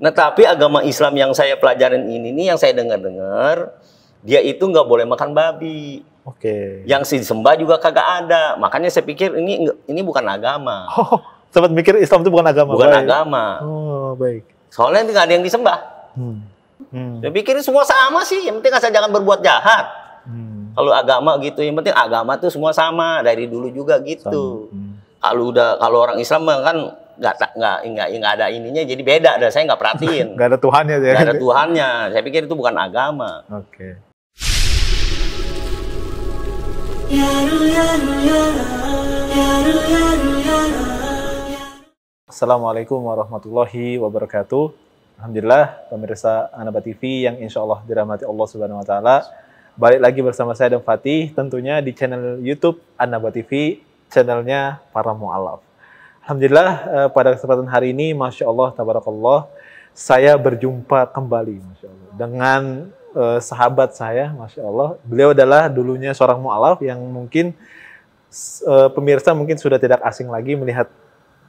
Nah tapi agama Islam yang saya pelajarin ini nih yang saya dengar-dengar dia itu nggak boleh makan babi. Oke. Okay. Yang disembah juga kagak ada. Makanya saya pikir ini ini bukan agama. Oh, sempat mikir Islam itu bukan agama. Bukan baik. agama. Oh, baik. Soalnya nggak ada yang disembah. Hmm. Hmm. Saya pikir semua sama sih. Yang penting asal jangan berbuat jahat. Hmm. Kalau agama gitu, yang penting agama tuh semua sama dari dulu juga gitu. Hmm. Kalau udah kalau orang Islam kan nggak nggak nggak nggak ada ininya jadi beda dah saya nggak perhatiin nggak ada Tuhannya nggak ada Tuhannya saya pikir itu bukan agama oke okay. Assalamualaikum warahmatullahi wabarakatuh. Alhamdulillah pemirsa Anaba TV yang insya Allah dirahmati Allah Subhanahu Wa Taala. Balik lagi bersama saya dan Fatih tentunya di channel YouTube Anaba TV channelnya para mualaf. Alhamdulillah uh, pada kesempatan hari ini, masya Allah, tabarakallah, saya berjumpa kembali, masya Allah, dengan uh, sahabat saya, masya Allah. Beliau adalah dulunya seorang mualaf yang mungkin uh, pemirsa mungkin sudah tidak asing lagi melihat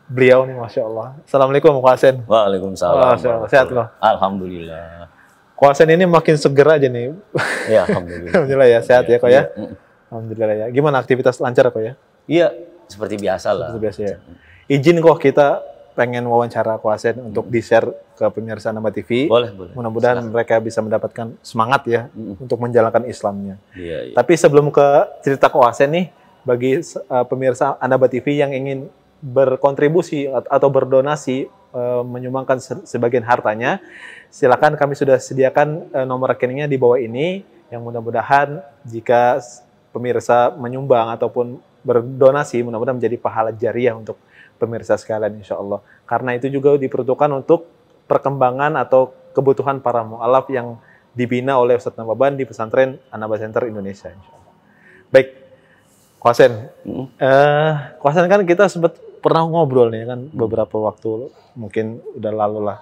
beliau nih, masya Allah. Assalamualaikum, Kuasen. Waalaikumsalam. Waalaikumsalam. Sehat loh. Alhamdulillah. Kuasen ini makin segera aja nih. Ya, alhamdulillah. alhamdulillah ya, sehat ya, ya kok ya. ya. ya. Alhamdulillah ya. Gimana aktivitas lancar kok ya? Iya, seperti biasa lah. Seperti biasa ya izin kok kita pengen wawancara Koasen hmm. untuk di-share ke pemirsa Nama TV. Boleh, boleh. Mudah-mudahan mereka bisa mendapatkan semangat ya hmm. untuk menjalankan Islamnya. Iya, iya. Tapi sebelum ke cerita Koasen nih, bagi uh, pemirsa Anaba TV yang ingin berkontribusi atau berdonasi eh, menyumbangkan sebagian hartanya, silakan kami sudah sediakan eh, nomor rekeningnya di bawah ini yang mudah-mudahan jika pemirsa menyumbang ataupun berdonasi mudah-mudahan menjadi pahala jariah untuk pemirsa sekalian insya Allah. Karena itu juga diperuntukkan untuk perkembangan atau kebutuhan para mu'alaf yang dibina oleh Ustadz Nababan di pesantren Anaba Center Indonesia. Insya Allah. Baik, Kwasen. Hmm. Uh, eh, Kwasen kan kita sempat pernah ngobrol nih kan beberapa waktu mungkin udah lalu lah.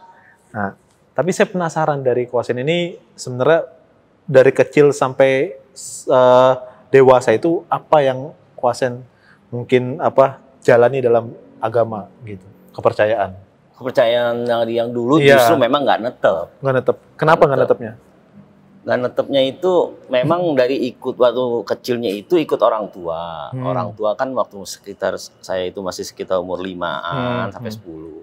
Nah, tapi saya penasaran dari Kwasen ini sebenarnya dari kecil sampai uh, dewasa itu apa yang Kwasen mungkin apa jalani dalam agama gitu, kepercayaan. Kepercayaan yang yang dulu iya. justru memang nggak netep. Nggak netep. Kenapa nggak netepnya? Nggak netepnya itu memang hmm. dari ikut waktu kecilnya itu ikut orang tua. Hmm. Orang tua kan waktu sekitar saya itu masih sekitar umur limaan hmm. sampai hmm. sepuluh.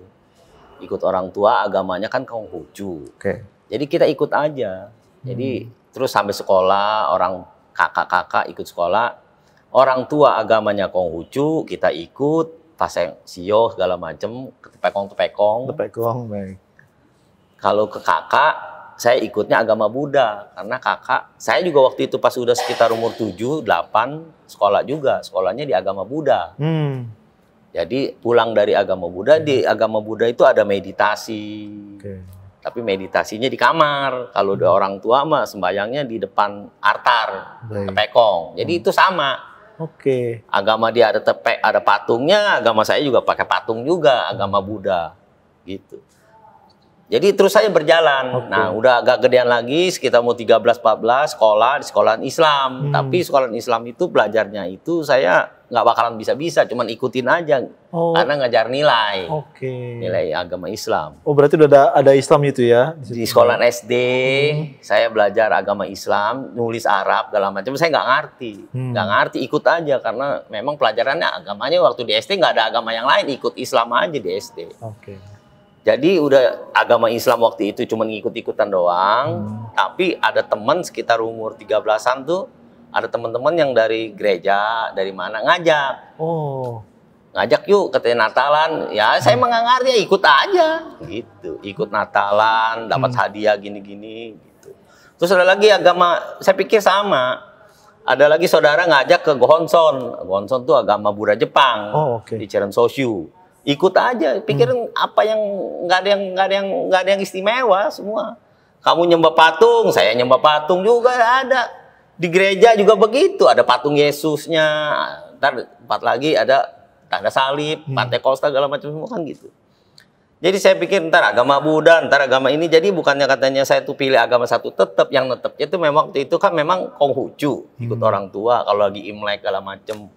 Ikut orang tua agamanya kan Konghucu. Okay. Jadi kita ikut aja. Jadi hmm. terus sampai sekolah orang kakak-kakak ikut sekolah. Orang tua agamanya Konghucu, kita ikut taseng sio segala macem, tepekong tepekong. Tepekong baik. Kalau ke kakak, saya ikutnya agama Buddha karena kakak saya juga waktu itu pas udah sekitar umur 7, 8 sekolah juga sekolahnya di agama Buddha. Hmm. Jadi pulang dari agama Buddha hmm. di agama Buddha itu ada meditasi. Okay. Tapi meditasinya di kamar. Kalau hmm. orang tua mah sembayangnya di depan altar, tepekong. Jadi hmm. itu sama Oke. Okay. Agama dia ada tepek, ada patungnya. Agama saya juga pakai patung juga, agama Buddha, gitu. Jadi terus saya berjalan. Okay. Nah, udah agak gedean lagi sekitar mau 13 14 sekolah di sekolah Islam. Hmm. Tapi sekolah Islam itu pelajarnya itu saya nggak bakalan bisa-bisa, cuman ikutin aja. Oh. Karena ngajar nilai. Oke. Okay. Nilai agama Islam. Oh, berarti udah ada ada Islam itu ya? Di, sekolah SD hmm. saya belajar agama Islam, nulis Arab segala macam. Saya nggak ngerti. Hmm. nggak hmm. ngerti ikut aja karena memang pelajarannya agamanya waktu di SD nggak ada agama yang lain, ikut Islam aja di SD. Oke. Okay. Jadi udah agama Islam waktu itu cuma ngikut-ikutan doang, hmm. tapi ada teman sekitar umur 13-an tuh ada teman-teman yang dari gereja, dari mana ngajak. Oh. Ngajak yuk katanya Natalan. Ya saya emang ya ikut aja gitu. Ikut Natalan, dapat hmm. hadiah gini-gini gitu. Terus ada lagi agama, saya pikir sama. Ada lagi saudara ngajak ke Gohonson. Gohonson tuh agama Buddha Jepang oh, okay. di Soshu ikut aja pikirin hmm. apa yang nggak ada yang nggak ada yang nggak ada yang istimewa semua kamu nyembah patung saya nyembah patung juga ada di gereja juga begitu ada patung Yesusnya ntar empat lagi ada tanda salib hmm. kosta segala macam semua kan gitu jadi saya pikir ntar agama Buddha, ntar agama ini. Jadi bukannya katanya saya tuh pilih agama satu tetap yang tetap itu memang waktu itu kan memang Konghucu ikut hmm. orang tua kalau lagi Imlek segala macam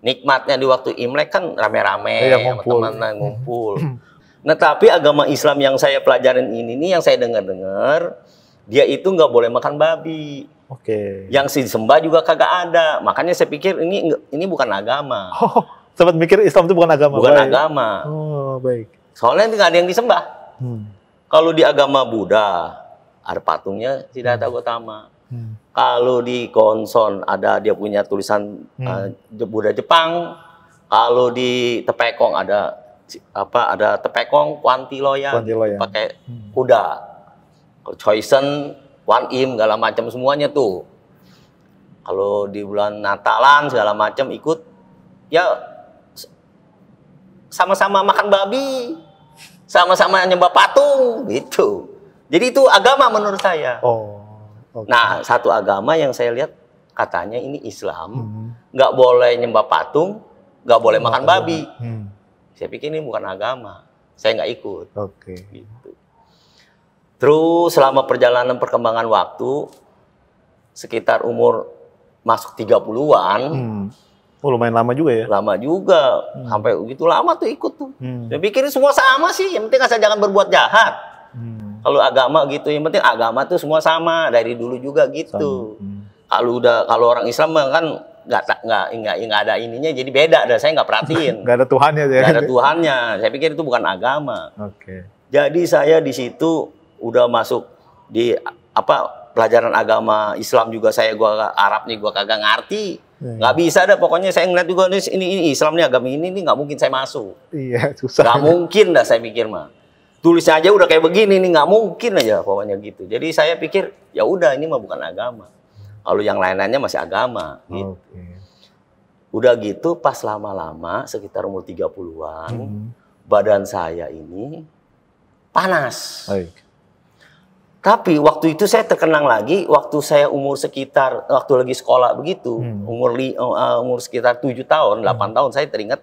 nikmatnya di waktu Imlek kan rame-rame ya, teman-teman ngumpul. Hmm. Nah, tapi agama Islam yang saya pelajarin ini nih yang saya dengar-dengar dia itu nggak boleh makan babi. Oke. Okay. Yang disembah juga kagak ada. Makanya saya pikir ini ini bukan agama. Oh, sempat mikir Islam itu bukan agama. Bukan baik. agama. Oh, baik. Soalnya nggak ada yang disembah. Hmm. Kalau di agama Buddha ada patungnya tidak ada Gautama. Hmm. Kalau di Konson ada dia punya tulisan hmm. uh, Buddha Jepang. Kalau di Tepekong ada apa ada Tepekong Kwantiloyan, Kwantiloyan. pakai hmm. kuda. Choisen, Wan Im, segala macam semuanya tuh. Kalau di bulan Natalan segala macam ikut ya sama-sama makan babi, sama-sama nyembah patung gitu. Jadi itu agama menurut saya. Oh. Okay. Nah, satu agama yang saya lihat katanya ini Islam, hmm. nggak -hmm. boleh nyembah patung, nggak boleh makan babi. Hmm. Saya pikir ini bukan agama, saya nggak ikut. Oke. Okay. Gitu. Terus selama perjalanan perkembangan waktu, sekitar umur masuk 30-an. Hmm. Oh lumayan lama juga ya? Lama juga, hmm. sampai gitu lama tuh ikut tuh. Hmm. Saya pikir semua sama sih, yang penting asal jangan berbuat jahat. Hmm. Kalau agama gitu, yang penting agama tuh semua sama dari dulu juga gitu. Hmm. Kalau udah kalau orang Islam kan nggak nggak nggak ada ininya jadi beda Dan saya nggak perhatiin nggak ada Tuhannya ya nggak ada Tuhannya saya pikir itu bukan agama oke okay. jadi saya di situ udah masuk di apa pelajaran agama Islam juga saya gua Arab nih gua kagak ngerti iya. nggak yeah. bisa dah pokoknya saya ngeliat juga ini ini Islam nih agama ini nih nggak mungkin saya masuk iya susah nggak mungkin dah saya pikir mah tulis aja udah kayak begini nih nggak mungkin aja pokoknya gitu jadi saya pikir ya udah ini mah bukan agama Lalu yang lain-lainnya masih agama gitu udah gitu pas lama-lama sekitar umur 30-an mm -hmm. badan saya ini panas Baik. tapi waktu itu saya terkenang lagi waktu saya umur sekitar waktu lagi sekolah begitu mm. umur uh, umur sekitar tujuh tahun 8 mm. tahun saya teringat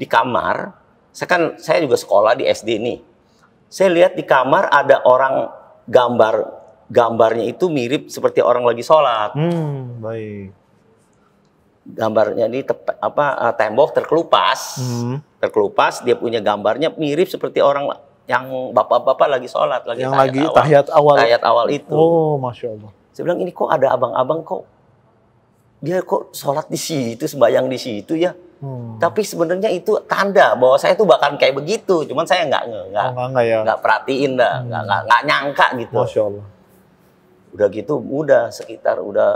di kamar saya kan saya juga sekolah di SD nih saya lihat di kamar ada orang gambar gambarnya itu mirip seperti orang lagi sholat. Hmm, baik. Gambarnya ini tep, apa eh, tembok terkelupas, hmm. terkelupas. Dia punya gambarnya mirip seperti orang yang bapak-bapak lagi sholat, lagi yang tahiyat lagi awal, tahiyat awal, tahiyat awal itu. Oh, masya Allah. Saya bilang ini kok ada abang-abang kok dia kok sholat di situ, sembahyang di situ ya Hmm. Tapi sebenarnya itu tanda bahwa saya tuh bahkan kayak begitu, cuman saya nggak nggak oh, nggak ya. nggak perhatiin dah, hmm. nggak nggak nggak nyangka gitu. Masya Allah. Udah gitu, udah sekitar udah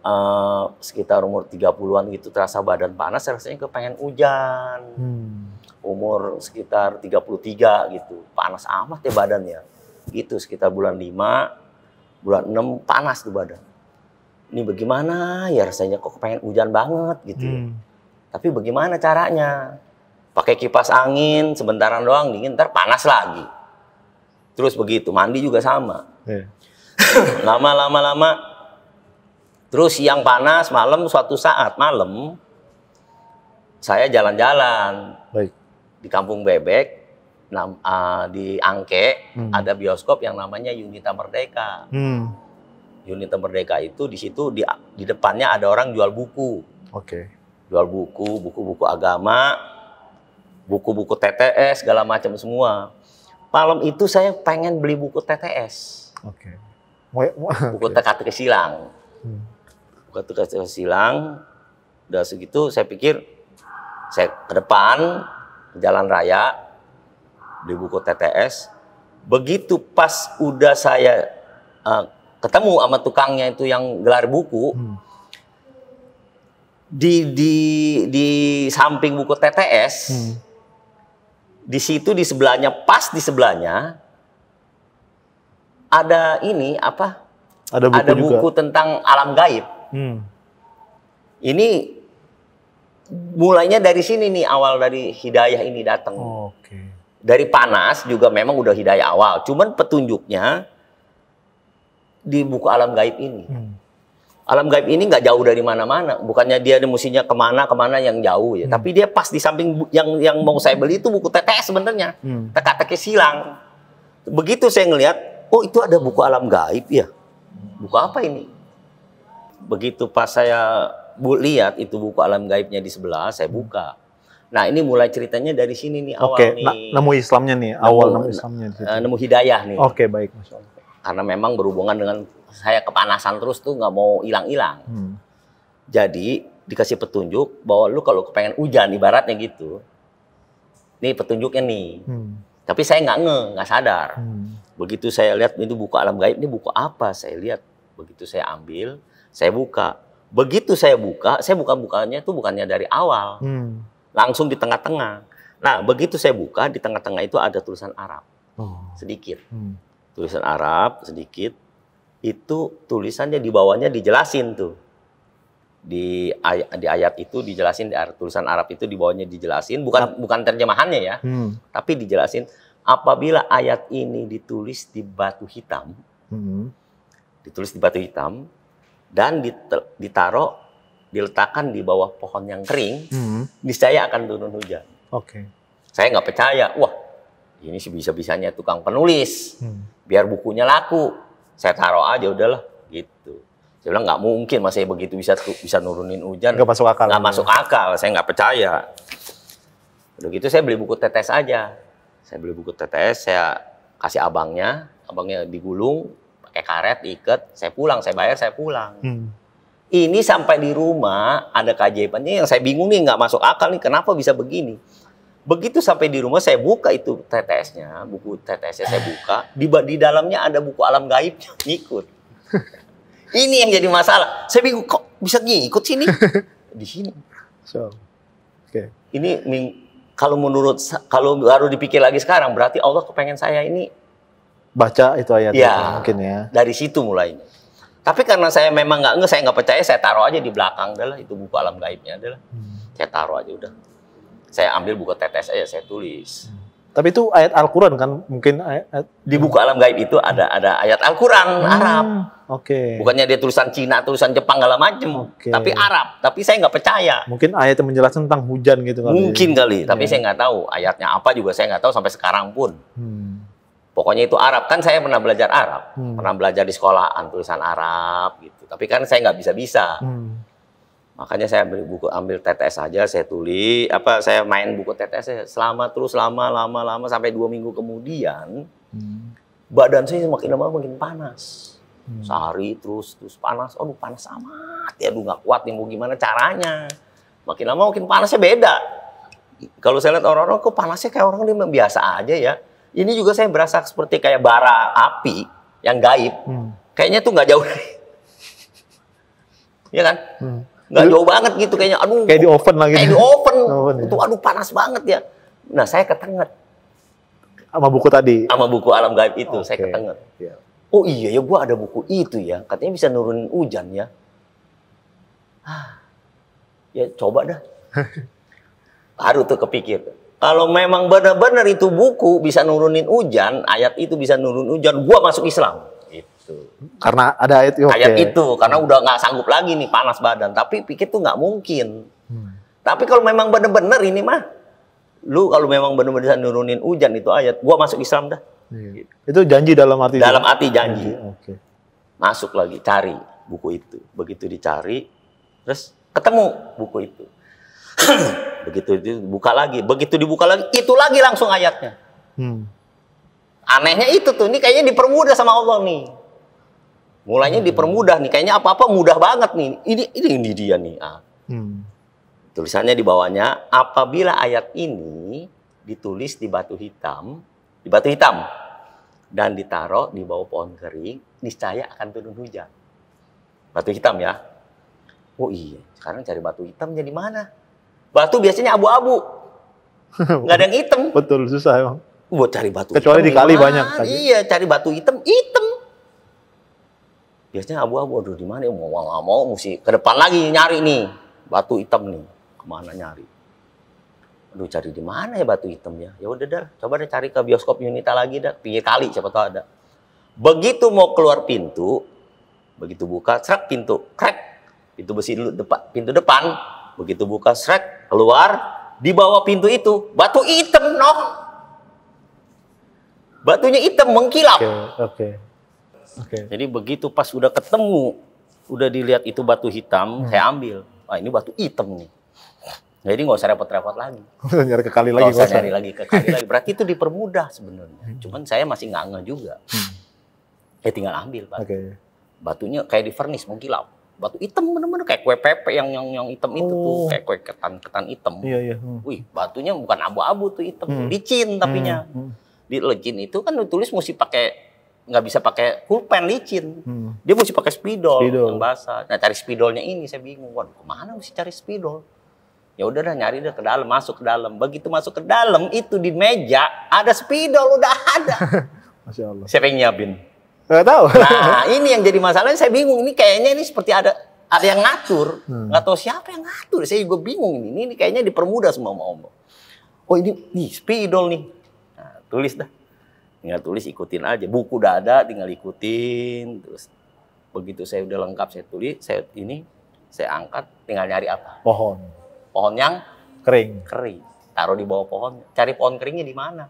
uh, sekitar umur 30-an gitu terasa badan panas, rasanya kepengen hujan. Hmm. Umur sekitar 33 gitu, panas amat ya badannya. Gitu sekitar bulan 5, bulan 6 panas tuh badan. Ini bagaimana ya rasanya kok kepengen hujan banget gitu. Ya. Hmm tapi bagaimana caranya? Pakai kipas angin sebentaran doang dingin, ntar panas lagi. Terus begitu, mandi juga sama. Iya. Lama-lama-lama Terus siang panas, malam suatu saat malam saya jalan-jalan di kampung bebek, ah, di Angke hmm. ada bioskop yang namanya Unita Merdeka. Hmm. Unita Merdeka itu di situ di, di depannya ada orang jual buku. Oke. Okay jual buku, buku-buku agama, buku-buku TTS segala macam semua. Malam itu saya pengen beli buku TTS. Oke. Okay. Buku teka-teki silang. Hmm. Buku teka-teki silang. Udah segitu saya pikir saya ke depan jalan raya di buku TTS. Begitu pas udah saya uh, ketemu sama tukangnya itu yang gelar buku, hmm di di di samping buku TTS hmm. di situ di sebelahnya pas di sebelahnya ada ini apa ada buku, ada buku juga. tentang alam gaib hmm. ini mulainya dari sini nih awal dari hidayah ini datang oh, okay. dari panas juga memang udah hidayah awal cuman petunjuknya di buku alam gaib ini hmm alam gaib ini nggak jauh dari mana-mana. Bukannya dia musinya kemana-kemana yang jauh ya. Hmm. Tapi dia pas di samping yang yang mau saya beli itu buku TTS sebenarnya. Hmm. Teka-teki silang. Begitu saya ngelihat, oh itu ada buku alam gaib ya. Buku apa ini? Begitu pas saya bu, lihat itu buku alam gaibnya di sebelah, saya hmm. buka. Nah ini mulai ceritanya dari sini nih awal Oke, nih. Oke, nemu Islamnya nih, awal nemu, nemu Islamnya. Eh, nemu hidayah nih. Oke, baik. Masya Allah karena memang berhubungan dengan saya kepanasan terus tuh nggak mau hilang-hilang. Hmm. Jadi dikasih petunjuk bahwa lu kalau kepengen hujan ibaratnya gitu, ini petunjuknya nih. Hmm. Tapi saya nggak nge, nggak sadar. Hmm. Begitu saya lihat itu buku alam gaib, ini buku apa? Saya lihat. Begitu saya ambil, saya buka. Begitu saya buka, saya buka bukanya itu bukannya dari awal, hmm. langsung di tengah-tengah. Nah, begitu saya buka di tengah-tengah itu ada tulisan Arab, oh. sedikit. Hmm tulisan Arab sedikit itu tulisannya di bawahnya dijelasin tuh di ayat, di ayat itu dijelasin di tulisan Arab itu di bawahnya dijelasin bukan bukan terjemahannya ya hmm. tapi dijelasin apabila ayat ini ditulis di batu hitam hmm. ditulis di batu hitam dan ditaruh diletakkan di bawah pohon yang kering hmm. niscaya akan turun hujan oke okay. saya nggak percaya wah ini sebisa bisanya tukang penulis hmm biar bukunya laku. Saya taruh aja udahlah gitu. Saya bilang nggak mungkin masih begitu bisa bisa nurunin hujan. Nggak masuk akal. Nggak masuk akal, saya nggak percaya. Udah gitu saya beli buku tetes aja. Saya beli buku tetes, saya kasih abangnya, abangnya digulung pakai karet, ikat. Saya pulang, saya bayar, saya pulang. Hmm. Ini sampai di rumah ada keajaibannya yang saya bingung nih nggak masuk akal nih kenapa bisa begini. Begitu sampai di rumah saya buka itu TTS-nya, buku TTS-nya saya buka, di, di dalamnya ada buku alam gaib ngikut. Ini yang jadi masalah. Saya bingung kok bisa ngikut sini? Di sini. So, okay. Ini kalau menurut kalau harus dipikir lagi sekarang berarti Allah kepengen saya ini baca itu ayat ya, mungkin ya. Dari situ mulainya. Tapi karena saya memang nggak nge, saya nggak percaya, saya taruh aja di belakang adalah itu buku alam gaibnya adalah. Hmm. Saya taruh aja udah saya ambil buku TTS aja saya tulis. Tapi itu ayat Al-Qur'an kan mungkin ayat, ayat di buku alam gaib itu ada ada ayat Al-Qur'an hmm, Arab. Oke. Okay. Bukannya dia tulisan Cina, tulisan Jepang segala macem. Okay. Tapi Arab, tapi saya nggak percaya. Mungkin ayat yang menjelaskan tentang hujan gitu kali. Ya. Mungkin kali, ya. tapi iya. saya nggak tahu ayatnya apa juga saya nggak tahu sampai sekarang pun. Hmm. Pokoknya itu Arab kan saya pernah belajar Arab, hmm. pernah belajar di sekolah tulisan Arab gitu. Tapi kan saya nggak bisa-bisa. Hmm Makanya saya ambil buku ambil TTS saja, saya tulis apa saya main buku TTS selama terus lama lama lama sampai dua minggu kemudian hmm. badan saya semakin lama makin panas. Hmm. Sehari terus terus panas, aduh panas amat ya, aduh nggak kuat nih mau gimana caranya. Makin lama makin panasnya beda. Kalau saya lihat orang-orang kok panasnya kayak orang yang biasa aja ya. Ini juga saya berasa seperti kayak bara api yang gaib. Hmm. Kayaknya tuh nggak jauh. Iya kan? Hmm nggak jauh banget gitu kayaknya. Aduh. Kayak di oven lagi. Kayak di oven. oven itu ya. aduh panas banget ya. Nah saya ketengat. Sama buku tadi. Sama buku alam gaib itu okay. saya ketengat. Yeah. Oh iya ya gue ada buku itu ya. Katanya bisa nurunin hujan ya. Ah. Ya coba dah. Baru tuh kepikir. Kalau memang benar-benar itu buku bisa nurunin hujan, ayat itu bisa nurunin hujan, gua masuk Islam gitu. Karena ada ayat, okay. ayat itu, karena udah nggak sanggup lagi nih panas badan. Tapi pikir tuh nggak mungkin. Hmm. Tapi kalau memang bener-bener ini mah, lu kalau memang bener-bener bisa nurunin hujan itu ayat, gua masuk Islam dah. Gitu. Itu janji dalam hati Dalam janji. Hmm. janji. Okay. Masuk lagi, cari buku itu. Begitu dicari, terus ketemu buku itu. Begitu dibuka lagi, begitu dibuka lagi, itu lagi langsung ayatnya. Hmm. Anehnya itu tuh, ini kayaknya dipermudah sama Allah nih mulainya hmm. dipermudah nih kayaknya apa-apa mudah banget nih ini ini, ini dia nih ah. hmm. tulisannya di bawahnya apabila ayat ini ditulis di batu hitam di batu hitam dan ditaruh di bawah pohon kering niscaya akan turun hujan batu hitam ya oh iya sekarang cari batu hitamnya di mana batu biasanya abu-abu nggak ada yang hitam betul susah emang buat cari batu kecuali hitam, di kali banyak iya cari batu hitam hitam biasanya abu-abu aduh di mana ya? mau nggak mau mesti ke depan lagi nyari nih batu hitam nih kemana nyari aduh cari di mana ya batu hitam ya ya udah dah coba deh cari ke bioskop unita lagi dah pinggir kali siapa tahu ada begitu mau keluar pintu begitu buka serak pintu krek pintu besi dulu depan pintu depan begitu buka serak keluar di bawah pintu itu batu hitam noh batunya hitam mengkilap okay, okay Okay. Jadi begitu pas udah ketemu, udah dilihat itu batu hitam, hmm. saya ambil. Wah ini batu hitam nih. Jadi nggak usah repot-repot lagi. nyari ke kali lagi. Nggak usah nyari lagi ke kali lagi. Berarti itu dipermudah sebenarnya. Hmm. Cuman saya masih nggak ngeh juga. Hmm. Ya tinggal ambil pak. Okay. Batunya kayak di vernis, mengkilap. Batu hitam bener-bener kayak kue pepe yang yang yang hitam oh. itu tuh oh. kayak kue ketan ketan hitam. Iya iya. Hmm. Wih batunya bukan abu-abu tuh hitam, hmm. licin tapinya. Hmm. Hmm. Di licin itu kan ditulis mesti pakai nggak bisa pakai pulpen licin. Hmm. Dia mesti pakai spidol, spidol yang basah. Nah, cari spidolnya ini saya bingung. Waduh, mana mesti cari spidol? Ya udah dah nyari dah ke dalam, masuk ke dalam. Begitu masuk ke dalam itu di meja ada spidol udah ada. Masya Allah. Siapa yang nyiapin? Gak tahu. Nah, ini yang jadi masalahnya saya bingung. Ini kayaknya ini seperti ada ada yang ngatur. Hmm. Gak tahu siapa yang ngatur. Saya juga bingung ini. Ini, kayaknya dipermudah semua Om. Oh, ini nih spidol nih. Nah, tulis dah tinggal tulis ikutin aja buku udah ada tinggal ikutin terus begitu saya udah lengkap saya tulis saya ini saya angkat tinggal nyari apa pohon pohon yang kering kering taruh di bawah pohon cari pohon keringnya di mana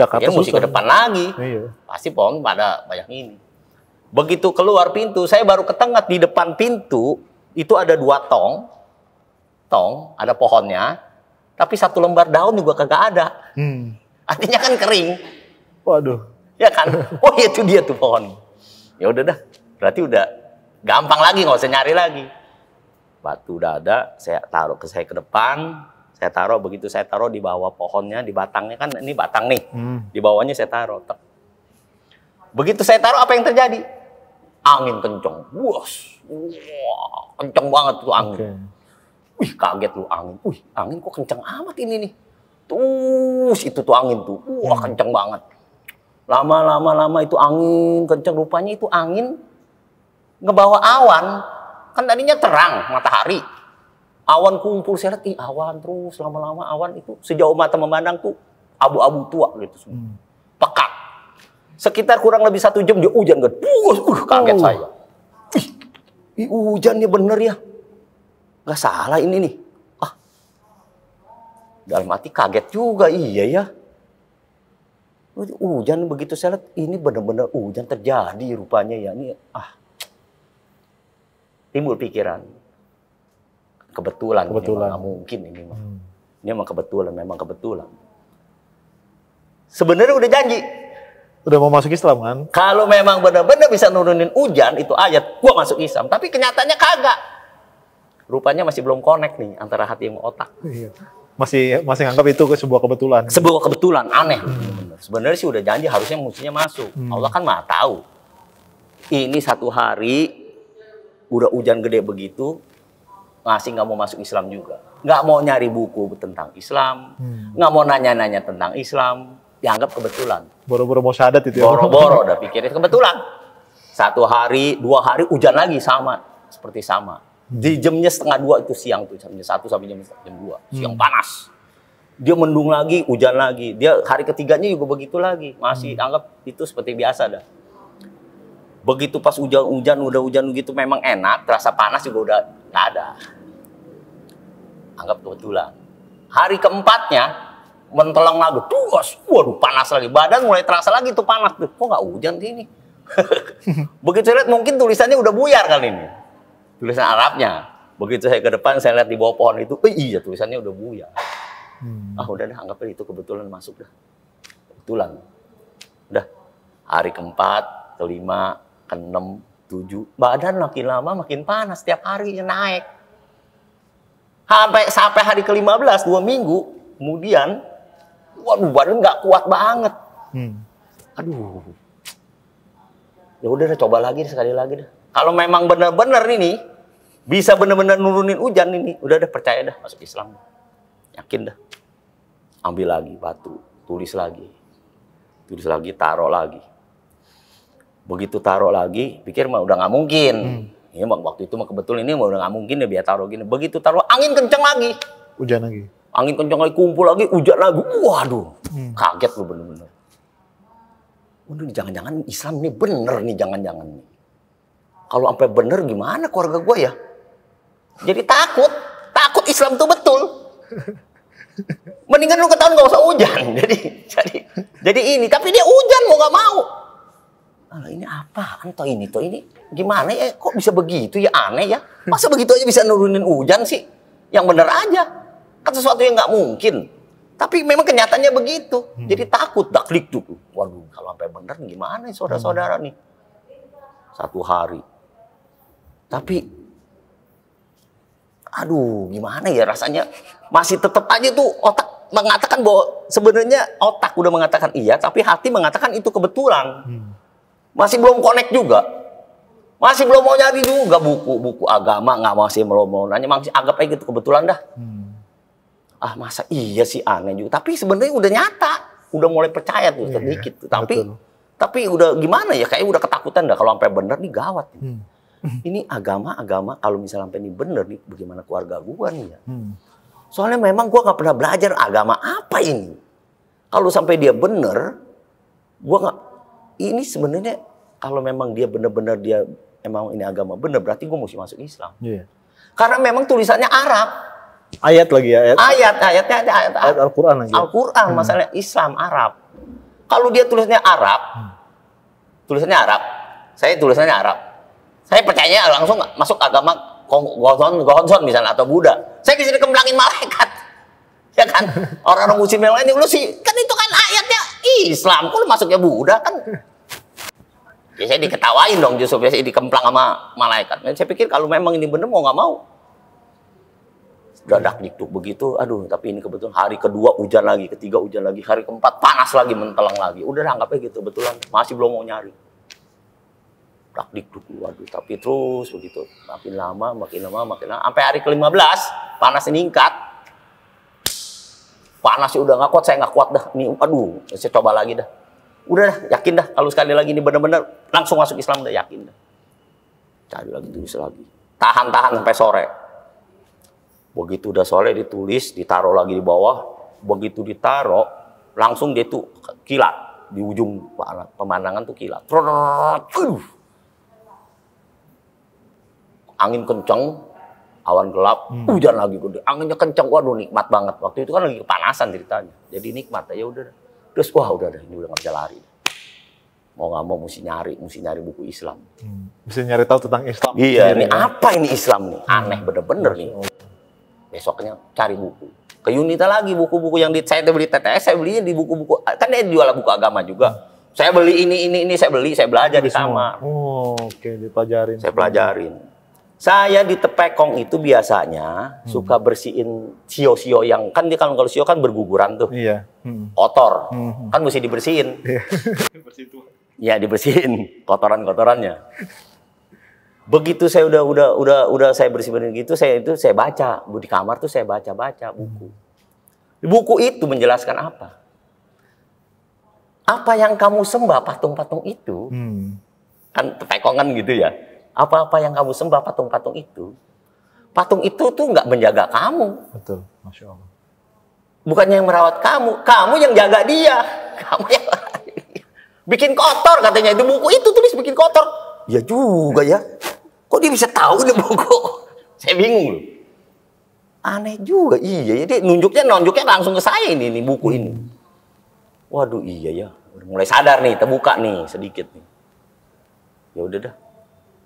Jakarta ya, musik ke depan lagi iya. pasti pohon pada banyak ini begitu keluar pintu saya baru ketengat di depan pintu itu ada dua tong tong ada pohonnya tapi satu lembar daun juga kagak ada hmm Artinya kan kering. Waduh. Ya kan? Oh iya, tuh dia tuh pohon. Ya udah dah. Berarti udah gampang lagi nggak usah nyari lagi. Batu udah ada, saya taruh ke saya ke depan, saya taruh begitu saya taruh di bawah pohonnya, di batangnya kan ini batang nih. Hmm. Di bawahnya saya taruh. Tek. Begitu saya taruh apa yang terjadi? Angin kenceng. Wah, Kencang banget tuh angin. Okay. Wih, kaget lu angin. Wih, angin kok kencang amat ini nih tuh itu tuh angin tuh. Wah hmm. kenceng banget. Lama-lama lama itu angin kenceng. Rupanya itu angin ngebawa awan. Kan tadinya terang matahari. Awan kumpul saya lihat, awan terus lama-lama awan itu sejauh mata memandang tuh abu-abu tua gitu semua. Hmm. Pekat. Sekitar kurang lebih satu jam dia hujan gede. Kan. Uh, kaget oh. saya. Ih, hujannya bener ya. Gak salah ini nih dalam hati kaget juga, iya ya. Hujan begitu saya lihat, ini benar-benar hujan terjadi rupanya ya. Ini, ah. Timbul pikiran. Kebetulan, kebetulan. Ini mungkin ini mah. Hmm. Ini memang kebetulan, memang kebetulan. Sebenarnya udah janji. Udah mau masuk Islam kan? Kalau memang benar-benar bisa nurunin hujan itu ayat, gua masuk Islam. Tapi kenyataannya kagak rupanya masih belum connect nih antara hati sama otak. Iya masih masih anggap itu sebuah kebetulan. Sebuah kebetulan aneh. Hmm. Sebenarnya sih udah janji harusnya musuhnya masuk. Hmm. Allah kan mah tahu. Ini satu hari udah hujan gede begitu masih nggak mau masuk Islam juga. Nggak mau nyari buku tentang Islam, hmm. nggak mau nanya-nanya tentang Islam, dianggap kebetulan. Boro-boro mau syadat itu Boro -boro ya? udah pikirin kebetulan. Satu hari, dua hari hujan lagi sama, seperti sama di jamnya setengah dua itu siang tuh, jamnya satu sampai jam, jam dua. Siang hmm. panas. Dia mendung lagi, hujan lagi. Dia hari ketiganya juga begitu lagi. Masih hmm. anggap itu seperti biasa dah. Begitu pas hujan-hujan, udah hujan gitu memang enak. terasa panas juga udah nggak ada. Anggap tuh kebetulan. Hari keempatnya, mentolong lagi, tugas, waduh panas lagi, badan mulai terasa lagi tuh panas, tuh kok nggak hujan sih ini? Begitu lihat mungkin tulisannya udah buyar kali ini tulisan Arabnya. Begitu saya ke depan, saya lihat di bawah pohon itu, eh, iya tulisannya udah buya. Hmm. Ah udah deh, anggapnya itu kebetulan masuk dah. Kebetulan. Udah, hari keempat, kelima, keenam, tujuh. Badan makin lama makin panas, Setiap hari naik. Sampai, sampai hari ke-15, dua minggu, kemudian, waduh badan nggak kuat banget. Hmm. Aduh, ya udah coba lagi sekali lagi deh. Kalau memang benar-benar ini bisa benar-benar nurunin hujan ini, udah deh percaya dah masuk Islam. Yakin dah. Ambil lagi batu, tulis lagi. Tulis lagi, taruh lagi. Begitu taruh lagi, pikir mah udah nggak mungkin. Hmm. ya, waktu itu mah kebetulan ini mah udah nggak mungkin ya biar taruh gini. Begitu taruh angin kenceng lagi. Hujan lagi. Angin kenceng lagi, kumpul lagi, hujan lagi. Waduh, hmm. kaget lu bener-bener. Waduh, jangan-jangan Islam ini bener nih, jangan-jangan nih. Kalau sampai bener gimana keluarga gue ya? Jadi takut, takut Islam tuh betul. Mendingan lu ketahuan gak usah hujan. Jadi jadi jadi ini, tapi dia hujan mau gak mau. Alah ini apa? Anto ini tuh ini gimana ya? Kok bisa begitu ya aneh ya? Masa begitu aja bisa nurunin hujan sih? Yang bener aja. Kan sesuatu yang nggak mungkin. Tapi memang kenyataannya begitu. Hmm. Jadi takut klik tuh. Waduh, kalau sampai bener gimana ya saudara-saudara nih? Satu hari tapi aduh gimana ya rasanya masih tetap aja tuh otak mengatakan bahwa sebenarnya otak udah mengatakan iya tapi hati mengatakan itu kebetulan. Hmm. Masih belum connect juga. Masih belum mau nyari juga buku-buku agama nggak masih belum mau nanya masih anggap aja gitu kebetulan dah. Hmm. Ah masa iya sih aneh juga tapi sebenarnya udah nyata, udah mulai percaya tuh iya, sedikit iya, tapi betul. tapi udah gimana ya kayak udah ketakutan dah kalau sampai bener nih gawat. Hmm ini agama-agama kalau misalnya sampai ini bener nih bagaimana keluarga gue nih ya. Hmm. Soalnya memang gue nggak pernah belajar agama apa ini. Kalau sampai dia bener, gue nggak ini sebenarnya kalau memang dia bener-bener dia emang ini agama bener berarti gue mesti masuk Islam. Yeah. Karena memang tulisannya Arab. Ayat lagi ya. Ayat. Ayat, ayatnya ayat, ayat, ayat Al-Qur'an lagi. Al-Qur'an hmm. masalah Islam Arab. Kalau dia tulisnya Arab, hmm. tulisannya Arab. Saya tulisannya Arab saya percaya langsung masuk agama Gonzon, Gonzon misalnya atau Buddha. Saya bisa kemplangin malaikat. Ya kan? Orang-orang muslim yang lain, lu sih, kan itu kan ayatnya Islam. Kok lu masuknya Buddha kan? Ya saya diketawain dong justru biasanya dikemplang sama malaikat. saya pikir kalau memang ini benar mau nggak mau. Dadak diktuk begitu, aduh tapi ini kebetulan hari kedua hujan lagi, ketiga hujan lagi, hari keempat panas lagi, mentelang lagi. Udah anggapnya gitu, betulan masih belum mau nyari dak dikduk waduh tapi terus begitu makin lama makin lama makin lama sampai hari ke-15 panas meningkat panasnya udah nggak kuat saya nggak kuat dah nih aduh saya coba lagi dah udah dah yakin dah kalau sekali lagi ini benar-benar langsung masuk Islam udah yakin dah cari lagi tulis lagi tahan-tahan sampai sore begitu udah sore ditulis ditaruh lagi di bawah begitu ditaruh langsung dia tuh kilat di ujung pemandangan tuh kilat. Trrrr, angin kencang, awan gelap, hmm. hujan lagi gede, anginnya kencang, waduh nikmat banget. Waktu itu kan lagi kepanasan ceritanya, jadi nikmat ya udah. Terus wah udah deh, ini udah nggak bisa lari. Mau nggak mau mesti nyari, mesti nyari buku Islam. Hmm. Bisa nyari tahu tentang Islam. Iya, ini ya. apa ini Islam nih? Hmm. Aneh bener-bener nih. Oh. Besoknya cari buku. Ke Yunita lagi buku-buku yang di, saya beli TTS, saya belinya di buku-buku. Kan dia jual buku agama juga. Hmm. Saya beli ini, ini, ini, saya beli, saya belajar Habis di sama. Oh, oke, okay. dipelajarin. Saya pelajarin saya di tepekong itu biasanya hmm. suka bersihin sio-sio yang kan dia kalau kalau sio kan berguguran tuh. Iya. Hmm. Kotor. Hmm. Kan mesti dibersihin. Iya. ya dibersihin kotoran-kotorannya. Begitu saya udah udah udah udah saya bersihin gitu, saya itu saya baca di kamar tuh saya baca-baca buku. Buku itu menjelaskan apa? Apa yang kamu sembah patung-patung itu? Hmm. Kan tepekongan gitu ya apa-apa yang kamu sembah patung-patung itu, patung itu tuh nggak menjaga kamu. Betul, masya Allah. Bukannya yang merawat kamu, kamu yang jaga dia. Kamu yang bikin kotor katanya itu buku itu tulis bikin kotor. Ya juga ya. Kok dia bisa tahu itu buku? Saya bingung Aneh juga. Iya, jadi nunjuknya nunjuknya langsung ke saya ini nih buku ini. Waduh, iya ya. Mulai sadar nih, terbuka nih sedikit nih. Ya udah dah,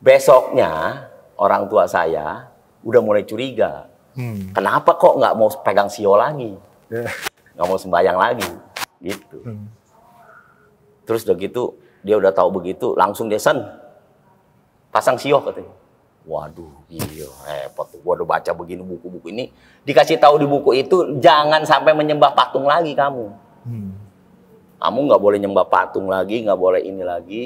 Besoknya orang tua saya udah mulai curiga. Hmm. Kenapa kok nggak mau pegang sio lagi? Ya. Nggak mau sembayang lagi, gitu. Hmm. Terus udah gitu dia udah tahu begitu, langsung dia sen pasang sio katanya. Waduh, iya repot. Gua udah baca begini buku-buku ini. Dikasih tahu di buku itu jangan sampai menyembah patung lagi kamu. Hmm. Kamu nggak boleh nyembah patung lagi, nggak boleh ini lagi.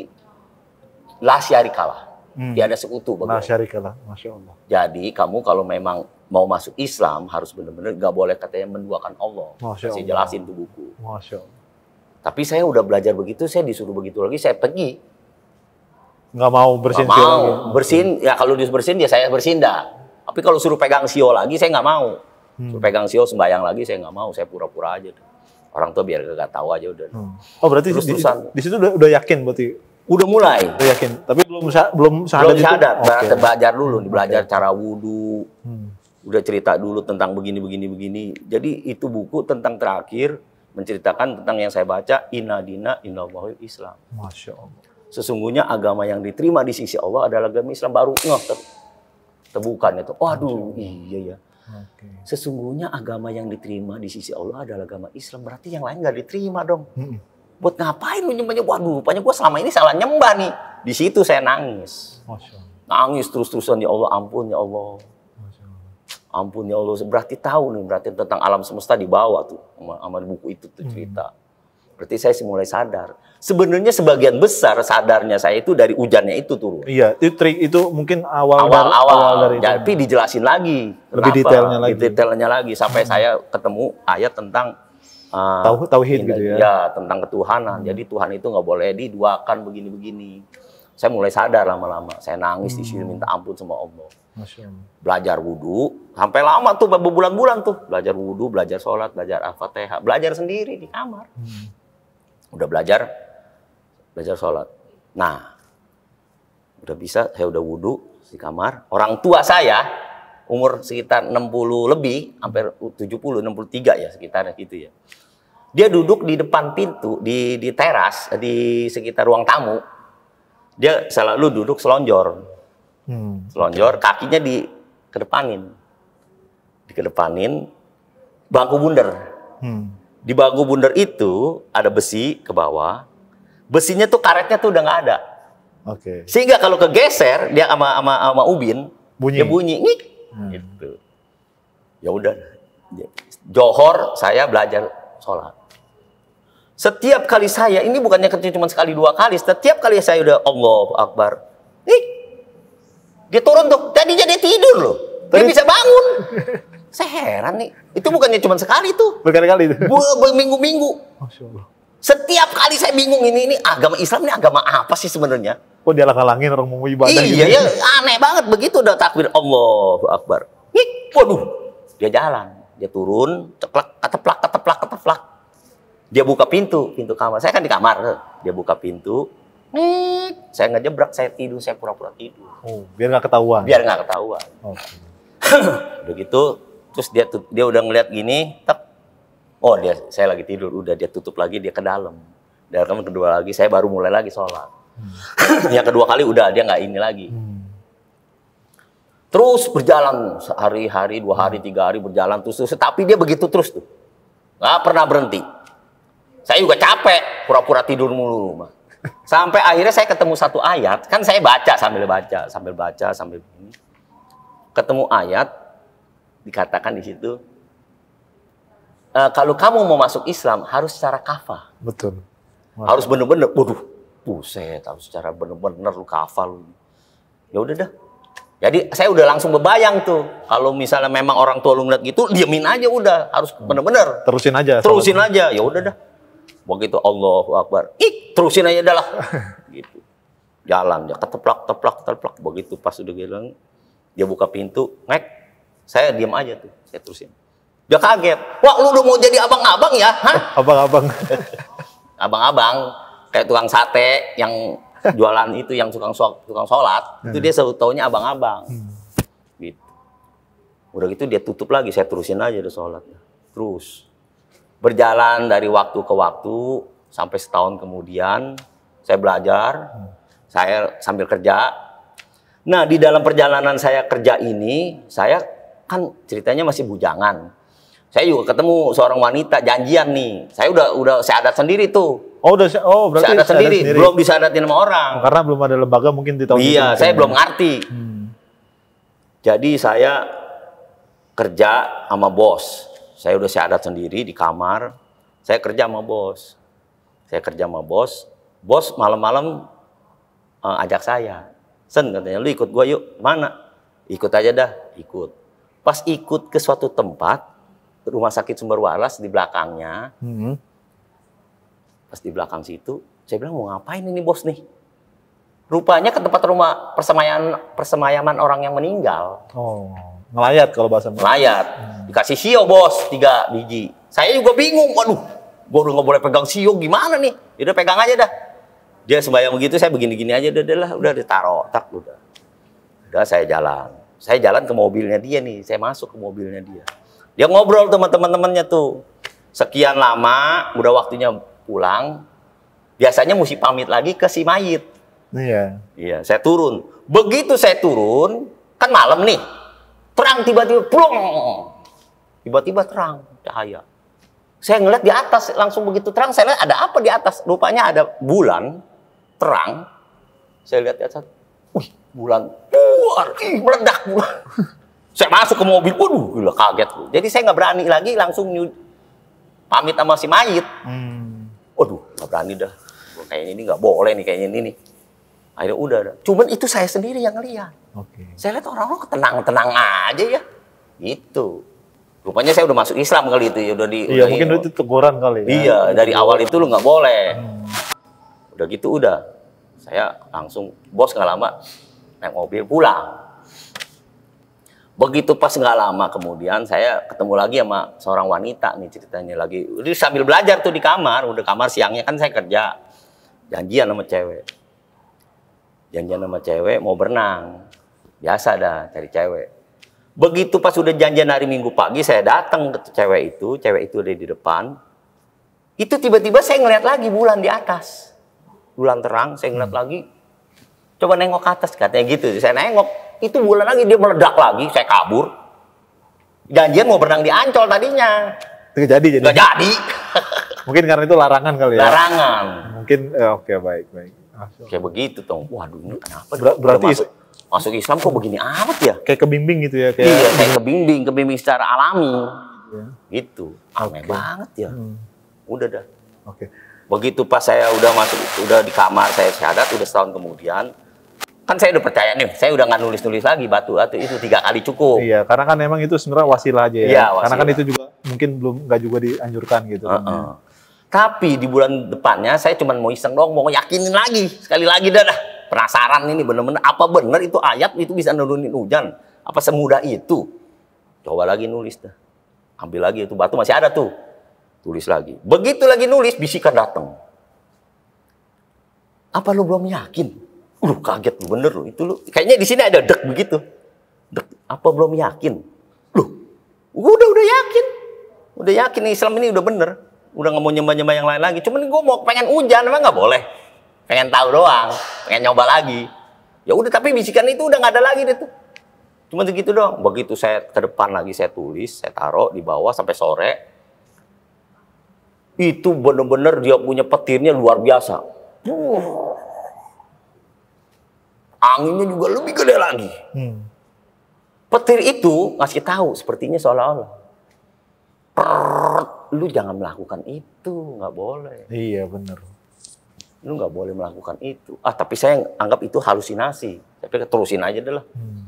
Lah syari kalah hmm. tidak ada sekutu bagaimana? Masya Allah. Jadi kamu kalau memang mau masuk Islam harus benar-benar nggak boleh katanya menduakan Allah. Masya Allah. jelasin tuh buku. Masya Allah. Tapi saya udah belajar begitu, saya disuruh begitu lagi, saya pergi. Nggak mau bersin gak mau. Lagi. Bersin, ya kalau dia bersin, ya saya bersin dah. Tapi kalau suruh pegang sio lagi, saya nggak mau. Hmm. Suruh pegang sio, sembayang lagi, saya nggak mau. Saya pura-pura aja. Orang tua biar gak tahu aja udah. Hmm. Oh berarti Terus di, di, di situ udah, udah yakin berarti udah mulai. Saya yakin? Tapi belum belum sadar. Belum sadar. Okay. Nah, belajar dulu, belajar cara wudhu. Hmm. Udah cerita dulu tentang begini begini begini. Jadi itu buku tentang terakhir menceritakan tentang yang saya baca Inna Dina Inna Islam. Masya Allah. Sesungguhnya agama yang diterima di sisi Allah adalah agama Islam baru ngeh ter tebukan itu. aduh iya ya. Okay. Sesungguhnya agama yang diterima di sisi Allah adalah agama Islam. Berarti yang lain nggak diterima dong. Hmm buat ngapain lu nyembahnya? buat Waduh, rupanya gue selama ini salah nyembah nih. Di situ saya nangis. Nangis terus-terusan, ya Allah ampun, ya Allah. Ampun ya Allah, berarti tahu nih, berarti tentang alam semesta di bawah tuh sama, sama buku itu tuh hmm. cerita. Hmm. Berarti saya mulai sadar. Sebenarnya sebagian besar sadarnya saya itu dari hujannya itu turun. Iya, itu trik itu mungkin awal awal, dari, awal, awal dari Tapi itu. dijelasin lagi. Lebih detailnya lagi. detailnya lagi sampai hmm. saya ketemu ayat tentang uh, tauhid gitu ya. ya tentang ketuhanan. Jadi Tuhan itu nggak boleh diduakan begini-begini. Saya mulai sadar lama-lama. Saya nangis hmm. di sini hmm. minta ampun sama Allah. Belajar wudhu, sampai lama tuh berbulan-bulan tuh belajar wudhu, belajar sholat, belajar apa teh belajar sendiri di kamar. Hmm. Udah belajar, belajar sholat. Nah, udah bisa, saya udah wudhu di kamar. Orang tua saya umur sekitar 60 lebih, hampir 70, 63 ya sekitarnya gitu ya. Dia duduk di depan pintu, di, di teras, di sekitar ruang tamu. Dia selalu duduk selonjor. Hmm. Selonjor, kakinya di kedepanin di kedepanin bangku bundar. Hmm. Di bangku bundar itu ada besi ke bawah. Besinya tuh karetnya tuh udah nggak ada. Oke. Okay. Sehingga kalau kegeser dia sama sama sama ubin, bunyi. dia bunyi. Ngik, Hmm. Gitu. Ya udah. Johor saya belajar sholat. Setiap kali saya, ini bukannya cuma sekali dua kali, setiap kali saya udah Allah Akbar. Nih, dia turun tuh, tadinya dia tidur loh. Dia bisa bangun. saya heran nih, itu bukannya cuma sekali tuh. Berkali-kali itu. Berminggu-minggu. Setiap kali saya bingung ini, ini agama Islam ini agama apa sih sebenarnya? Kok dia halang-halangin orang mau ibadah Iya, gitu. Ya? iya, aneh banget begitu udah takbir Allahu Akbar. Hik, waduh, dia jalan, dia turun, ceklek keteplak, keteplak, keteplak. Dia buka pintu, pintu kamar. Saya kan di kamar. Eh. Dia buka pintu, Nih, saya nggak jebrak, saya tidur, saya pura-pura tidur. Oh, biar nggak ketahuan. Biar nggak ketahuan. Oh. udah gitu, terus dia dia udah ngeliat gini, tep. Oh dia, saya lagi tidur, udah dia tutup lagi, dia ke dalam. Dari kamar kedua lagi, saya baru mulai lagi sholat. Hmm. yang kedua kali udah dia nggak ini lagi. Hmm. Terus berjalan sehari hari, dua hari, tiga hari berjalan terus terus. Tapi dia begitu terus tuh, nggak pernah berhenti. Saya juga capek, pura-pura tidur mulu rumah. Sampai akhirnya saya ketemu satu ayat, kan saya baca sambil baca, sambil baca, sambil ini. Ketemu ayat, dikatakan di situ, e, kalau kamu mau masuk Islam harus secara kafah. Betul. Harus bener-bener, waduh, Buset, harus secara bener-bener lu kafal. Ya udah dah. Jadi saya udah langsung bebayang tuh. Kalau misalnya memang orang tua lu ngeliat gitu, diamin aja udah. Harus bener-bener. Terusin aja. Terusin aja. Ya udah dah. Begitu Allahu Akbar. Ih, terusin aja dah lah. gitu. Jalan, ya keteplak, teplak, teplak. Begitu pas udah bilang, dia buka pintu, ngek. Saya diam aja tuh. Saya terusin. Dia kaget. Wah, lu udah mau jadi abang-abang ya? Hah? Abang-abang. abang-abang kayak tukang sate yang jualan itu yang tukang so tukang sholat hmm. itu dia hmm. sebetulnya abang-abang hmm. gitu udah gitu dia tutup lagi saya terusin aja udah sholatnya terus berjalan dari waktu ke waktu sampai setahun kemudian saya belajar hmm. saya sambil kerja nah di dalam perjalanan saya kerja ini saya kan ceritanya masih bujangan saya juga ketemu seorang wanita janjian nih saya udah udah saya adat sendiri tuh Oh udah oh berarti seadat sendiri. sendiri. Belum adatin sama orang. Oh, karena belum ada lembaga mungkin di tahun Iya, itu saya belum ngerti. Hmm. Jadi saya kerja sama bos. Saya udah seadat sendiri di kamar. Saya kerja sama bos. Saya kerja sama bos. Bos malam-malam uh, ajak saya. Sen katanya, lu ikut gua yuk. Mana? Ikut aja dah. Ikut. Pas ikut ke suatu tempat, rumah sakit sumber waras di belakangnya. Hmm Pas di belakang situ, saya bilang mau ngapain ini bos nih? Rupanya ke tempat rumah persemayan persemayaman orang yang meninggal. Oh, ngelayat kalau bahasa Ngelayat. Hmm. Dikasih sio bos, tiga biji. Saya juga bingung, waduh, gua udah nggak boleh pegang sio gimana nih? Ya udah pegang aja dah. Dia sembahyang begitu, saya begini-gini aja, udah, udah udah ditaro tak udah. Udah saya jalan. Saya jalan ke mobilnya dia nih, saya masuk ke mobilnya dia. Dia ngobrol teman teman-temannya tuh. Sekian lama, udah waktunya pulang biasanya mesti pamit lagi ke si mayit. Iya. Iya, saya turun. Begitu saya turun, kan malam nih. Terang tiba-tiba, plong. Tiba-tiba terang cahaya. Saya ngeliat di atas langsung begitu terang, saya lihat ada apa di atas. Rupanya ada bulan terang. Saya lihat di atas, wih, bulan keluar, ih, meledak bulan. saya masuk ke mobil, waduh, gila kaget. Jadi saya nggak berani lagi langsung pamit sama si mayit. Hmm nggak berani dah. kayaknya ini nggak boleh nih kayaknya ini nih. Akhirnya udah. Dah. Cuman itu saya sendiri yang lihat. Okay. Saya lihat orang-orang tenang-tenang aja ya. itu, Rupanya saya udah masuk Islam kali itu ya udah di. Iya udah mungkin itu teguran kali. Ya. Iya dari awal itu lu nggak boleh. Hmm. Udah gitu udah. Saya langsung bos nggak lama naik mobil pulang Begitu pas nggak lama kemudian saya ketemu lagi sama seorang wanita nih ceritanya lagi. Udah sambil belajar tuh di kamar, udah kamar siangnya kan saya kerja. Janjian sama cewek. Janjian sama cewek mau berenang. Biasa dah cari cewek. Begitu pas udah janjian hari Minggu pagi saya datang ke cewek itu, cewek itu ada di depan. Itu tiba-tiba saya ngeliat lagi bulan di atas. Bulan terang, saya ngeliat hmm. lagi. Coba nengok ke atas katanya gitu. Saya nengok, itu bulan lagi dia meledak lagi, saya kabur. Janjian mau berenang di Ancol tadinya. Nggak jadi jadi. jadi. Mungkin karena itu larangan kali ya. Larangan. Mungkin eh, oke okay, baik baik. Masuk. Kayak begitu dong. Waduh ini kenapa? Ber berarti masuk, masuk Islam kok begini amat ya? Kayak kebimbing gitu ya? Kayak... Iya kayak kebimbing, kebimbing secara alami. Ya. Gitu. Aneh okay. banget ya. Hmm. Udah dah. Oke. Okay. Begitu pas saya udah masuk, udah di kamar saya sadar udah setahun kemudian, kan saya udah percaya nih, saya udah nggak nulis-nulis lagi batu atau itu tiga kali cukup. Iya, karena kan memang itu sebenarnya wasilah aja ya. Iya, wasilah. Karena kan itu juga mungkin belum nggak juga dianjurkan gitu. Uh -uh. Tapi di bulan depannya saya cuma mau iseng dong, mau yakinin lagi sekali lagi dah. dah. Penasaran ini bener-bener apa benar itu ayat itu bisa nurunin hujan? Apa semudah itu? Coba lagi nulis dah. Ambil lagi itu batu masih ada tuh. Tulis lagi. Begitu lagi nulis bisikan datang. Apa lu belum yakin? Uh, kaget lu bener lu itu lu. Kayaknya di sini ada dek iya. begitu. Dek, apa belum yakin? Loh, udah udah yakin. Udah yakin nih, Islam ini udah bener. Udah nggak mau nyembah-nyembah yang lain lagi. Cuman gue mau pengen hujan, emang nggak boleh. Pengen tahu doang, pengen nyoba lagi. Ya udah tapi bisikan itu udah nggak ada lagi deh tuh. Cuma segitu doang, Begitu saya ke depan lagi saya tulis, saya taruh di bawah sampai sore. Itu bener-bener dia punya petirnya luar biasa. Uh, Anginnya juga lebih gede lagi. Hmm. Petir itu ngasih tahu sepertinya seolah-olah. Lu jangan melakukan itu, nggak boleh. Iya benar. Lu nggak boleh melakukan itu. Ah tapi saya anggap itu halusinasi. Tapi terusin aja deh lah. Hmm.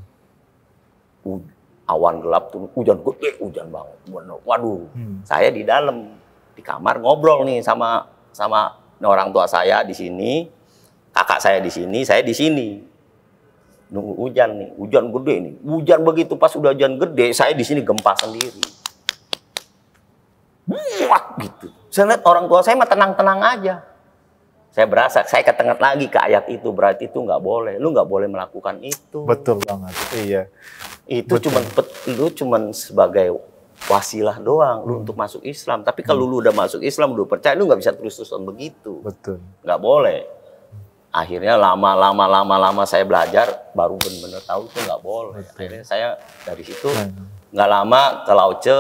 awan gelap tuh hujan gede, hujan banget. Waduh, hmm. saya di dalam di kamar ngobrol nih sama sama orang tua saya di sini, kakak saya di sini, saya di sini nunggu hujan nih, hujan gede nih. Hujan begitu pas udah hujan gede, saya di sini gempa sendiri. Buat gitu. Saya lihat orang tua saya mah tenang-tenang aja. Saya berasa, saya ketengat lagi ke ayat itu. Berarti itu nggak boleh. Lu nggak boleh melakukan itu. Betul banget. Iya. Itu cuma lu cuman sebagai wasilah doang lu hmm. untuk masuk Islam. Tapi kalau hmm. lu udah masuk Islam, lu percaya lu nggak bisa terus-terusan begitu. Betul. Nggak boleh akhirnya lama lama lama lama saya belajar baru benar-benar tahu itu nggak boleh akhirnya saya dari situ nggak lama ke Lauce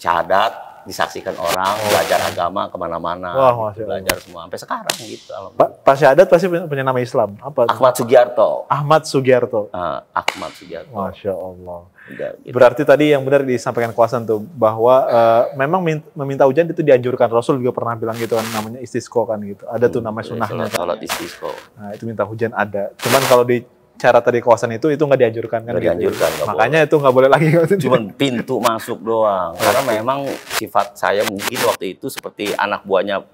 cadat disaksikan orang oh. belajar agama kemana-mana Wah, gitu, belajar semua sampai sekarang gitu pa Pak Syahadat pasti punya, punya nama Islam apa Ahmad Sugiarto Ahmad Sugiarto uh, Ahmad Sugiarto Masya Allah gitu. berarti tadi yang benar disampaikan kuasa tuh bahwa uh, memang meminta hujan itu dianjurkan Rasul juga pernah bilang gitu kan namanya istisqo kan gitu ada tuh hmm, nama iya, sunnahnya kalau istisqo nah itu minta hujan ada cuman kalau di cara tadi kawasan itu itu nggak dianjurkan kan? Gak gitu. dianjurkan. Gak Makanya boleh. itu nggak boleh lagi. Cuman pintu masuk doang. Iya. Karena memang sifat saya mungkin waktu itu seperti anak buahnya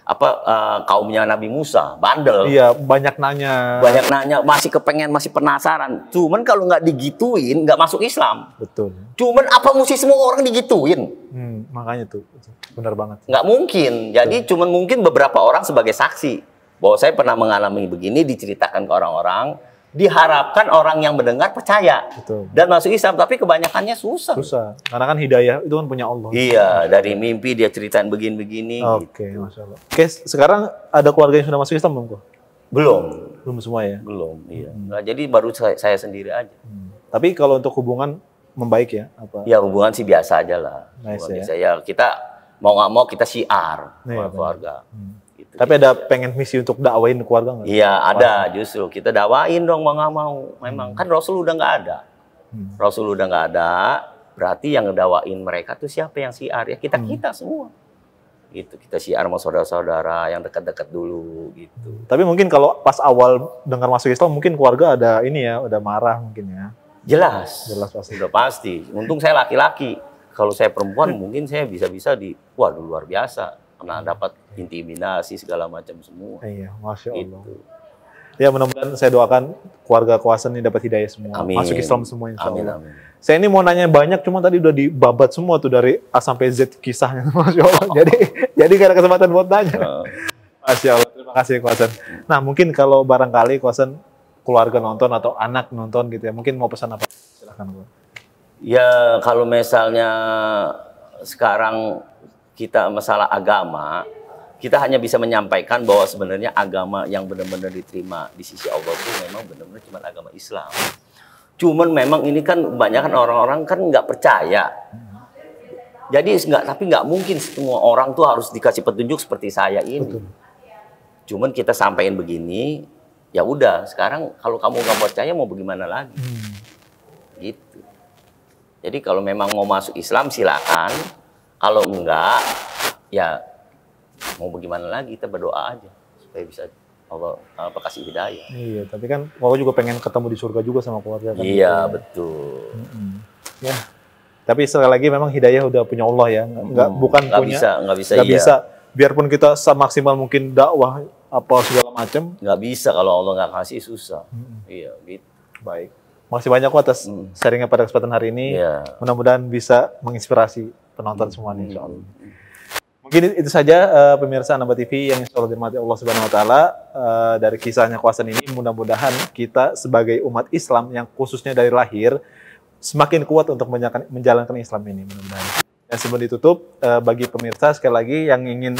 apa uh, kaumnya Nabi Musa bandel iya banyak nanya banyak nanya masih kepengen masih penasaran cuman kalau nggak digituin nggak masuk Islam betul cuman apa mesti semua orang digituin hmm, makanya tuh benar banget nggak mungkin jadi betul. cuman mungkin beberapa orang sebagai saksi bahwa saya pernah mengalami begini diceritakan ke orang-orang diharapkan orang yang mendengar percaya Betul. dan masuk Islam tapi kebanyakannya susah susah karena kan hidayah itu kan punya Allah iya dari mimpi dia ceritain begini-begini oke okay, gitu. masya Allah oke sekarang ada keluarga yang sudah masuk Islam belum kok belum belum semua ya belum iya hmm. nah, jadi baru saya, saya sendiri aja hmm. tapi kalau untuk hubungan membaik ya apa ya hubungan sih biasa aja lah nice, ya. biasa ya kita mau nggak mau kita siar nah, keluarga ya gitu. Tapi ada pengen misi untuk dakwain keluarga nggak? Iya ada justru kita dakwain dong mau nggak mau. Memang hmm. kan Rasul udah nggak ada. Hmm. Rasul udah nggak ada. Berarti yang dakwain mereka tuh siapa yang siar ya kita hmm. kita hmm. semua. Gitu kita siar sama saudara-saudara yang dekat-dekat dulu gitu. Hmm. Tapi mungkin kalau pas awal dengar masuk Islam mungkin keluarga ada ini ya, udah marah mungkin ya. Jelas. Jelas pasti. Udah pasti. Untung saya laki-laki. Kalau saya perempuan hmm. mungkin saya bisa-bisa di waduh luar biasa pernah hmm. dapat intimidasi segala macam semua. Iya, masya gitu. Allah. Gitu. Ya mudah-mudahan saya doakan keluarga kuasa ini dapat hidayah semua, amin. masuk Islam semua insya amin, Allah. Amin, Saya ini mau nanya banyak, cuma tadi udah dibabat semua tuh dari A sampai Z kisahnya, masya Allah. Jadi jadi gak ada kesempatan buat tanya. Masya Allah, terima kasih kuasa. Nah mungkin kalau barangkali kuasa keluarga nonton atau anak nonton gitu ya, mungkin mau pesan apa? Silahkan. Ya kalau misalnya sekarang kita masalah agama, kita hanya bisa menyampaikan bahwa sebenarnya agama yang benar-benar diterima di sisi Allah itu memang benar-benar cuma agama Islam. Cuman memang ini kan kebanyakan orang-orang kan nggak percaya. Jadi nggak tapi nggak mungkin semua orang tuh harus dikasih petunjuk seperti saya ini. Betul. Cuman kita sampaikan begini, ya udah sekarang kalau kamu nggak percaya mau bagaimana lagi? Hmm. Gitu. Jadi kalau memang mau masuk Islam silakan, kalau enggak, ya mau bagaimana lagi kita berdoa aja supaya bisa Allah apa kasih hidayah. Iya, tapi kan Allah juga pengen ketemu di surga juga sama keluarga kan. Iya, gitu. betul. Mm -hmm. Ya. Tapi sekali lagi memang hidayah udah punya Allah ya. Enggak mm, bukan nggak punya. bisa, nggak bisa. Nggak iya. bisa. Biarpun kita semaksimal mungkin dakwah apa segala macam, nggak bisa kalau Allah nggak kasih susah. Mm -hmm. Iya, gitu. Baik. Masih banyak kok atas mm. sharingnya pada kesempatan hari ini. Yeah. Mudah-mudahan bisa menginspirasi penonton semua nih insya Allah. Mungkin itu saja uh, pemirsa Anaba TV yang insya Allah dirahmati Allah Subhanahu Wa Taala uh, dari kisahnya kuasa ini. Mudah-mudahan kita sebagai umat Islam yang khususnya dari lahir semakin kuat untuk menjalankan Islam ini mudah-mudahan. Dan sebelum ditutup, uh, bagi pemirsa sekali lagi yang ingin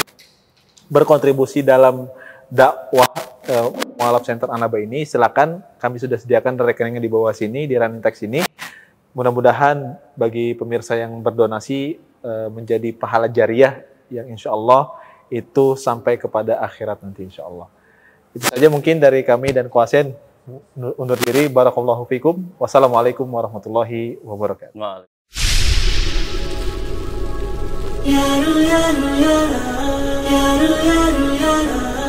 berkontribusi dalam dakwah uh, Mualaf Center Anaba ini, silakan kami sudah sediakan rekeningnya di bawah sini, di running text ini. Mudah-mudahan bagi pemirsa yang berdonasi Eh, menjadi pahala jariah yang insya Allah itu sampai kepada akhirat nanti insya Allah. Itu saja mungkin dari kami dan Kuasen undur diri. Barakallahu fikum. Wassalamualaikum warahmatullahi wabarakatuh. Ya